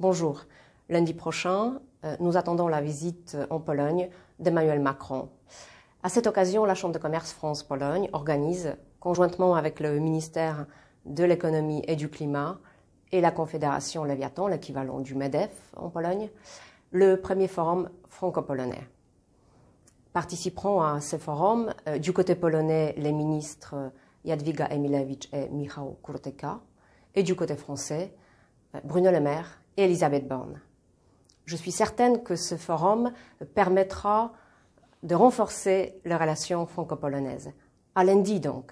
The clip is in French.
Bonjour. Lundi prochain, euh, nous attendons la visite euh, en Pologne d'Emmanuel Macron. À cette occasion, la Chambre de commerce France-Pologne organise, conjointement avec le ministère de l'économie et du climat et la Confédération Léviathan, l'équivalent du MEDEF en Pologne, le premier forum franco-polonais. Participeront à ce forum, euh, du côté polonais, les ministres Jadwiga Emilewicz et Michał Kurteka, et du côté français, Bruno Le Maire et Elisabeth Borne. Je suis certaine que ce forum permettra de renforcer les relations franco-polonaises. À lundi donc.